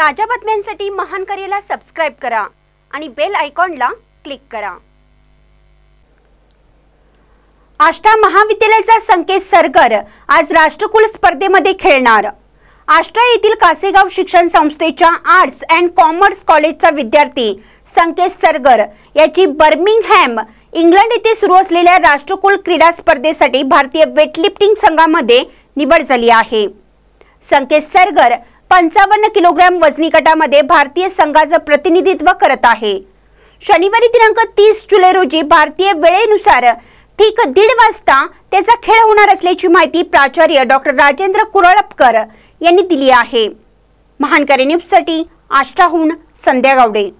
ताज्या बातम्यांसाठी महान करेला सबस्क्राईब करा आणि बेल आयकॉनला क्लिक करा आष्टा महाविद्यालयाचा संकेत सरगर आज राष्ट्रकुल स्पर्धेमध्ये खेळणार आष्टा येथील कासेगाव शिक्षण संस्थेच्या आर्ट्स अँड कॉमर्स कॉलेजचा विद्यार्थी संकेत सरगर याची बर्मिंगहॅम इंग्लंड येथे सुरू असलेल्या राष्ट्रकुल क्रीडा स्पर्धेसाठी भारतीय वेटलिफ्टिंग संघामध्ये निवड झाली आहे संकेत सरगर पंचावन्न किलोग्रॅम वजनी गटामध्ये भारतीय संघाचं प्रतिनिधित्व करत आहे शनिवारी दिनांक तीस जुलै रोजी भारतीय वेळेनुसार ठीक दीड वाजता त्याचा खेळ होणार असल्याची माहिती प्राचार्य डॉक्टर राजेंद्र कुरळपकर यांनी दिली आहे महानकारी न्यूजसाठी आष्टाहून संध्या गावडे